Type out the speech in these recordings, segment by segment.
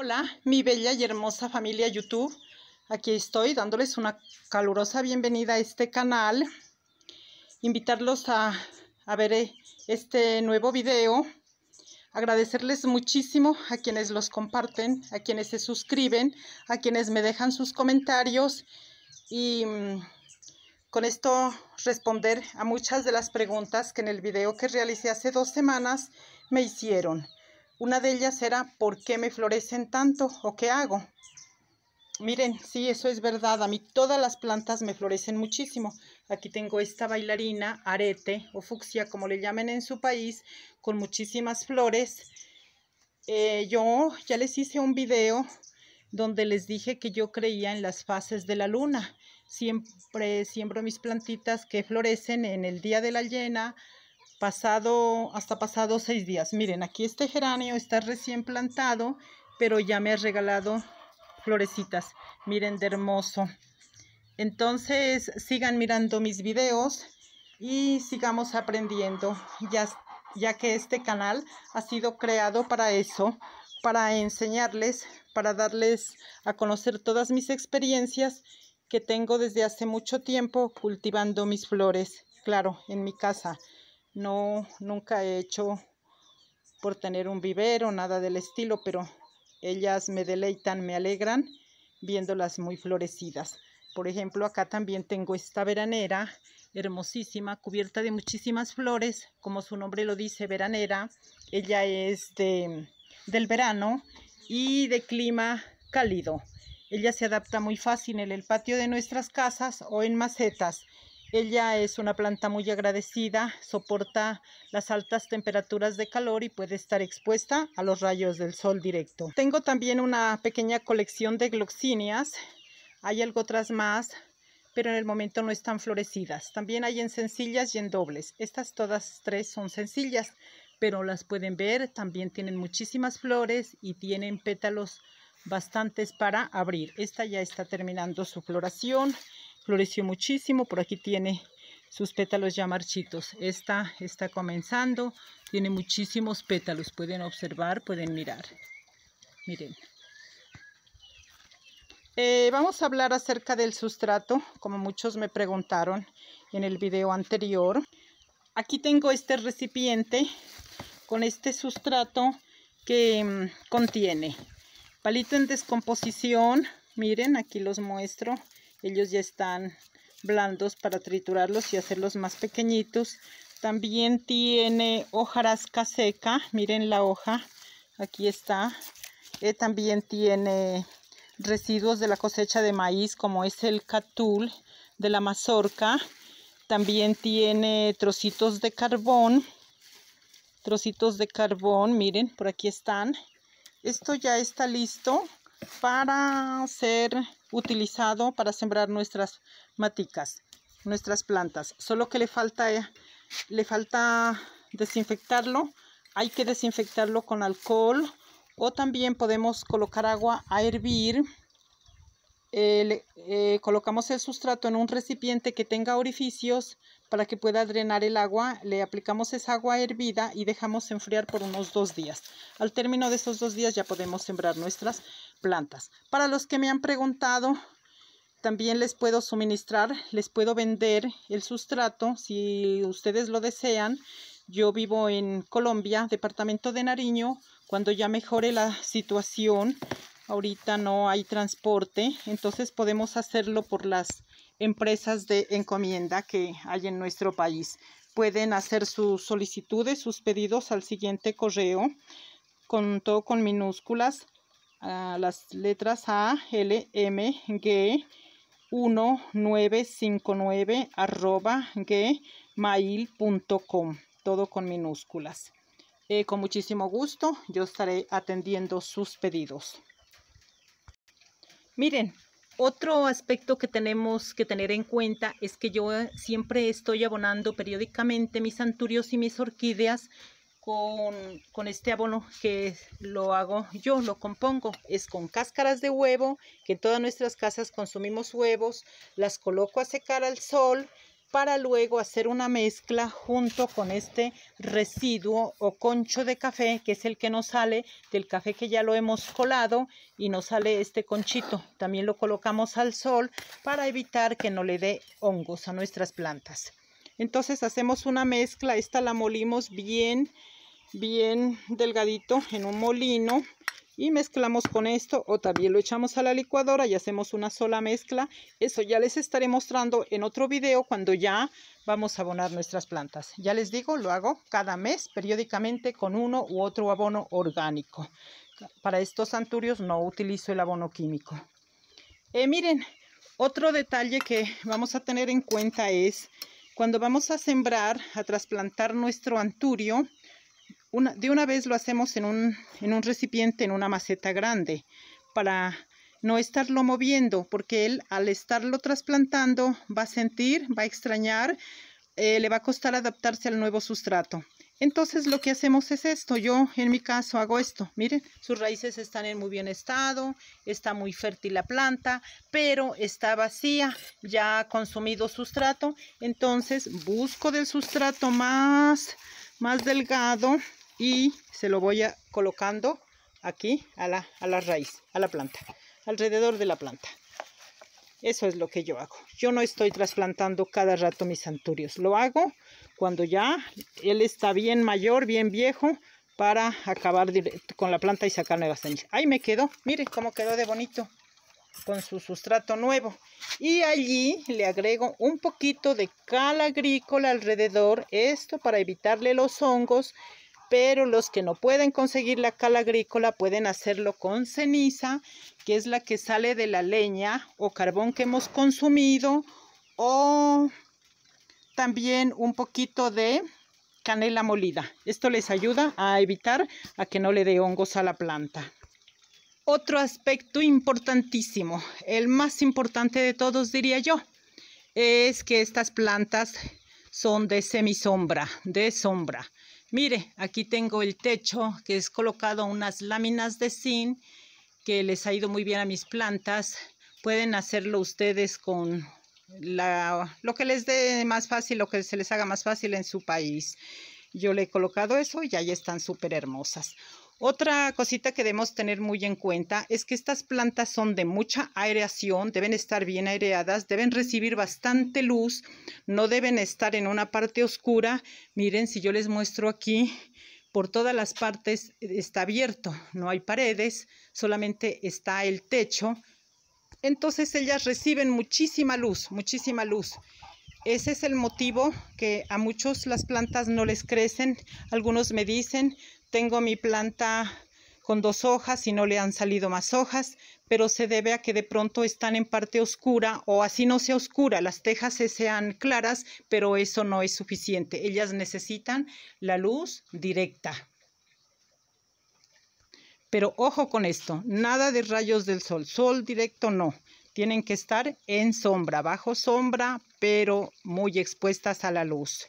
Hola, mi bella y hermosa familia YouTube. Aquí estoy dándoles una calurosa bienvenida a este canal. Invitarlos a, ver eh, este nuevo video. Agradecerles muchísimo a quienes los comparten, a quienes se suscriben, a quienes me dejan sus comentarios y mm, con esto responder a muchas de las preguntas que en el video que realicé hace dos semanas me hicieron. Una de ellas era ¿por qué me florecen tanto o qué hago? Miren, sí, eso es verdad. A mí todas las plantas me florecen muchísimo. Aquí tengo esta bailarina, arete o fucsia, como le llamen en su país, con muchísimas flores. Eh, yo ya les hice un video donde les dije que yo creía en las fases de la luna. Siempre siembro mis plantitas que florecen en el día de la llena, pasado, hasta pasado seis días. Miren, aquí este geranio está recién plantado, pero ya me ha regalado florecitas. Miren de hermoso. Entonces, sigan mirando mis videos y sigamos aprendiendo, ya, ya que este canal ha sido creado para eso, para enseñarles, para darles a conocer todas mis experiencias que tengo desde hace mucho tiempo cultivando mis flores, claro, en mi casa. No, nunca he hecho por tener un vivero, nada del estilo, pero ellas me deleitan, me alegran viéndolas muy florecidas. Por ejemplo, acá también tengo esta veranera hermosísima, cubierta de muchísimas flores, como su nombre lo dice, veranera. Ella es del verano y de clima cálido. Ella se adapta muy fácil en el patio de nuestras casas o en macetas. Ella es una planta muy agradecida, soporta las altas temperaturas de calor y puede estar expuesta a los rayos del sol directo. Tengo también una pequeña colección de gloxinias, hay algo otras más, pero en el momento no están florecidas. También hay en sencillas y en dobles. Estas todas tres son sencillas, pero las pueden ver, también tienen muchísimas flores y tienen pétalos bastantes para abrir. Esta ya está terminando su floración floreció muchísimo, por aquí tiene sus pétalos ya marchitos. Esta está comenzando, tiene muchísimos pétalos, pueden observar, pueden mirar. Miren. Eh, vamos a hablar acerca del sustrato, como muchos me preguntaron en el video anterior. Aquí tengo este recipiente con este sustrato que mm, contiene palito en descomposición, miren, aquí los muestro, ellos ya están blandos para triturarlos y hacerlos más pequeñitos. También tiene hojarasca seca, miren la hoja, aquí está. Eh, también tiene residuos de la cosecha de maíz como es el catul de la mazorca. También tiene trocitos de carbón, trocitos de carbón, miren, por aquí están. Esto ya está listo para ser utilizado para sembrar nuestras maticas, nuestras plantas. Solo que le falta, eh, le falta desinfectarlo. Hay que desinfectarlo con alcohol o también podemos colocar agua a hervir eh, eh, colocamos el sustrato en un recipiente que tenga orificios para que pueda drenar el agua, le aplicamos esa agua hervida y dejamos enfriar por unos dos días. Al término de esos dos días ya podemos sembrar nuestras plantas. Para los que me han preguntado, también les puedo suministrar, les puedo vender el sustrato si ustedes lo desean. Yo vivo en Colombia, departamento de Nariño. Cuando ya mejore la situación, ahorita no hay transporte, entonces podemos hacerlo por las empresas de encomienda que hay en nuestro país. Pueden hacer sus solicitudes, sus pedidos al siguiente correo, con todo con minúsculas, a las letras A, L, M, G, 1959 arroba gmail.com, todo con minúsculas. Eh, con muchísimo gusto, yo estaré atendiendo sus pedidos. Miren, otro aspecto que tenemos que tener en cuenta es que yo eh, siempre estoy abonando periódicamente mis anturios y mis orquídeas con, con, este abono que lo hago yo, lo compongo. Es con cáscaras de huevo, que en todas nuestras casas consumimos huevos, las coloco a secar al sol para luego hacer una mezcla junto con este residuo o concho de café, que es el que nos sale del café que ya lo hemos colado y nos sale este conchito. También lo colocamos al sol para evitar que no le dé hongos a nuestras plantas. Entonces hacemos una mezcla, esta la molimos bien, bien delgadito en un molino y mezclamos con esto o también lo echamos a la licuadora y hacemos una sola mezcla. Eso ya les estaré mostrando en otro video cuando ya vamos a abonar nuestras plantas. Ya les digo, lo hago cada mes periódicamente con uno u otro abono orgánico. Para estos anturios no utilizo el abono químico. Eh, miren, otro detalle que vamos a tener en cuenta es cuando vamos a sembrar, a trasplantar nuestro anturio, de una vez lo hacemos en un, recipiente, en una maceta grande, para no estarlo moviendo, porque él al estarlo trasplantando va a sentir, va a extrañar, eh, le va a costar adaptarse al nuevo sustrato. Entonces lo que hacemos es esto, yo en mi caso hago esto, miren, sus raíces están en muy bien estado, está muy fértil la planta, pero está vacía, ya ha consumido sustrato, entonces busco del sustrato más, más delgado, y se lo voy a colocando aquí a la, raíz, a la planta, alrededor de la planta. Eso es lo que yo hago. Yo no estoy trasplantando cada rato mis anturios. Lo hago cuando ya él está bien mayor, bien viejo, para acabar con la planta y sacar nuevas semillas. Ahí me quedó. Mire cómo quedó de bonito con su sustrato nuevo. Y allí le agrego un poquito de cal agrícola alrededor. Esto para evitarle los hongos pero los que no pueden conseguir la cal agrícola pueden hacerlo con ceniza, que es la que sale de la leña o carbón que hemos consumido, o también un poquito de canela molida. Esto les ayuda a evitar a que no le dé hongos a la planta. Otro aspecto importantísimo, el más importante de todos diría yo, es que estas plantas son de semisombra, de sombra. Mire, aquí tengo el techo que es colocado unas láminas de zinc que les ha ido muy bien a mis plantas. Pueden hacerlo ustedes con lo que les dé más fácil, lo que se les haga más fácil en su país. Yo le he colocado eso y ahí están súper hermosas. Otra cosita que debemos tener muy en cuenta es que estas plantas son de mucha aireación, deben estar bien aireadas, deben recibir bastante luz, no deben estar en una parte oscura. Miren, si yo les muestro aquí, por todas las partes eh, está abierto, no hay paredes, solamente está el techo. Entonces ellas reciben muchísima luz, muchísima luz. Ese es el motivo que a muchos las plantas no les crecen. Algunos me dicen, tengo mi planta con dos hojas y no le han salido más hojas, pero se debe a que de pronto están en parte oscura o así no sea oscura, las tejas sean claras, pero eso no es suficiente. Ellas necesitan la luz directa. Pero ojo con esto, nada de rayos del sol, sol directo no. Tienen que estar en sombra, bajo sombra, pero muy expuestas a la luz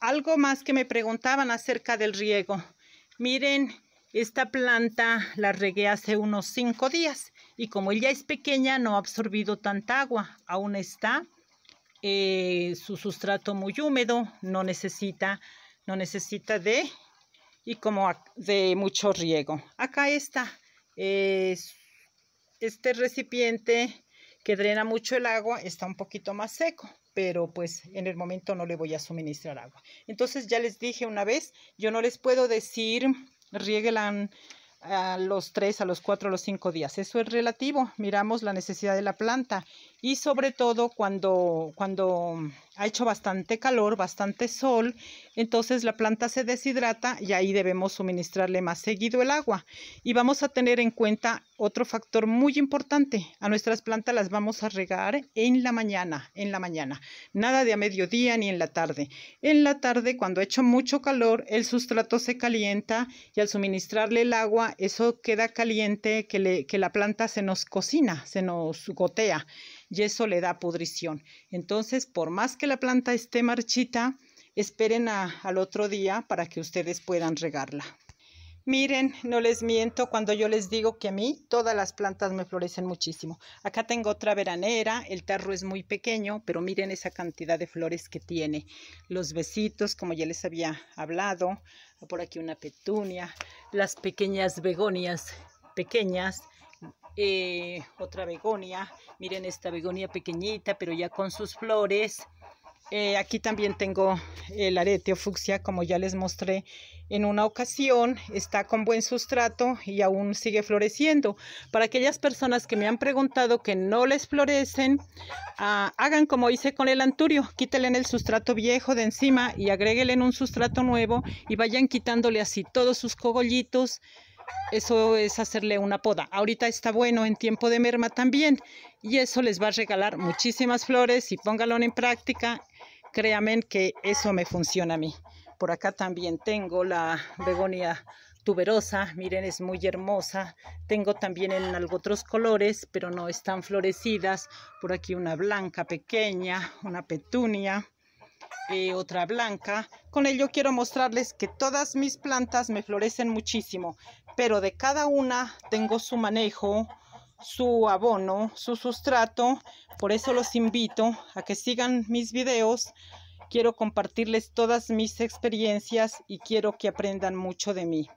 algo más que me preguntaban acerca del riego. Miren, esta planta la regué hace unos cinco días y como ella es pequeña no ha absorbido tanta agua. Aún está eh, su sustrato muy húmedo, no necesita, no necesita de, y como de mucho riego. Acá está este recipiente que drena mucho el agua, está un poquito más seco, pero pues en el momento no le voy a suministrar agua. Entonces ya les dije una vez, yo no les puedo decir rieguelan a los tres, a los cuatro, a los cinco días. Eso es relativo, miramos la necesidad de la planta y sobre todo cuando, cuando ha hecho bastante calor, bastante sol, entonces la planta se deshidrata y ahí debemos suministrarle más seguido el agua. Y vamos a tener en cuenta otro factor muy importante. A nuestras plantas las vamos a regar en la mañana, en la mañana. Nada de a mediodía ni en la tarde. En la tarde, cuando ha hecho mucho calor, el sustrato se calienta y al suministrarle el agua, eso queda caliente que, que la planta se nos cocina, se nos gotea y eso le da pudrición. Entonces, por más que la planta esté marchita, esperen al otro día para que ustedes puedan regarla. Miren, no les miento cuando yo les digo que a mí todas las plantas me florecen muchísimo. Acá tengo otra veranera, el tarro es muy pequeño, pero miren esa cantidad de flores que tiene. Los besitos, como ya les había hablado, por aquí una petunia, las pequeñas begonias pequeñas, eh, otra begonia. Miren esta begonia pequeñita, pero ya con sus flores. Eh, aquí también tengo el arete o fucsia, como ya les mostré en una ocasión. Está con buen sustrato y aún sigue floreciendo. Para aquellas personas que me han preguntado que no les florecen, ah, hagan como hice con el anturio. Quítenle el sustrato viejo de encima y agréguenle un sustrato nuevo y vayan quitándole así todos sus cogollitos eso es hacerle una poda. Ahorita está bueno en tiempo de merma también y eso les va a regalar muchísimas flores y póngalo en práctica. Créanme que eso me funciona a mí. Por acá también tengo la begonia tuberosa, miren, es muy hermosa. Tengo también en otros colores, pero no están florecidas. Por aquí una blanca pequeña, una petunia otra blanca. Con ello quiero mostrarles que todas mis plantas me florecen muchísimo, pero de cada una tengo su manejo, su abono, su sustrato. Por eso los invito a que sigan mis videos. Quiero compartirles todas mis experiencias y quiero que aprendan mucho de mí.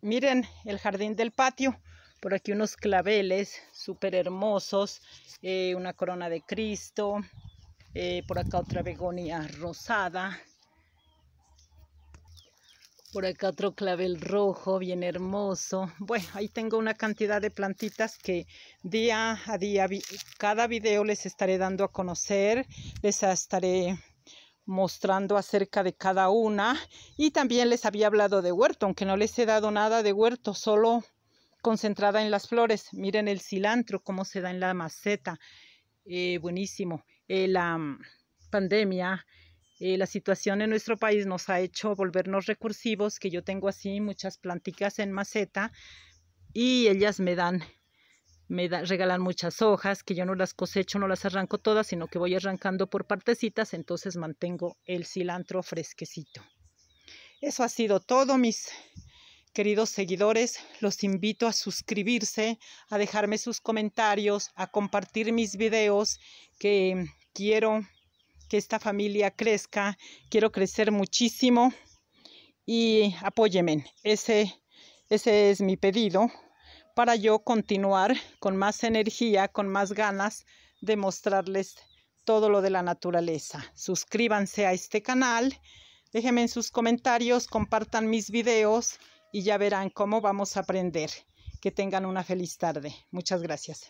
Miren el jardín del patio. Por aquí unos claveles súper hermosos, eh, una corona de Cristo, eh, por acá otra begonia rosada. Por acá otro clavel rojo, bien hermoso. Bueno, ahí tengo una cantidad de plantitas que día a día, cada video les estaré dando a conocer. Les estaré mostrando acerca de cada una. Y también les había hablado de huerto, aunque no les he dado nada de huerto, solo concentrada en las flores. Miren el cilantro, cómo se da en la maceta. Eh, buenísimo. Eh, la mm, pandemia, eh, la situación en nuestro país nos ha hecho volvernos recursivos, que yo tengo así muchas plantitas en maceta y ellas me dan me regalan muchas hojas que yo no las cosecho, no las arranco todas, sino que voy arrancando por partecitas, entonces mantengo el cilantro fresquecito. Eso ha sido todo, mis Queridos seguidores, los invito a suscribirse, a dejarme sus comentarios, a compartir mis videos que quiero que esta familia crezca, quiero crecer muchísimo y apóyeme. Ese, ese es mi pedido para yo continuar con más energía, con más ganas de mostrarles todo lo de la naturaleza. Suscríbanse a este canal, déjenme en sus comentarios, compartan mis videos y ya verán cómo vamos a aprender. Que tengan una feliz tarde. Muchas gracias.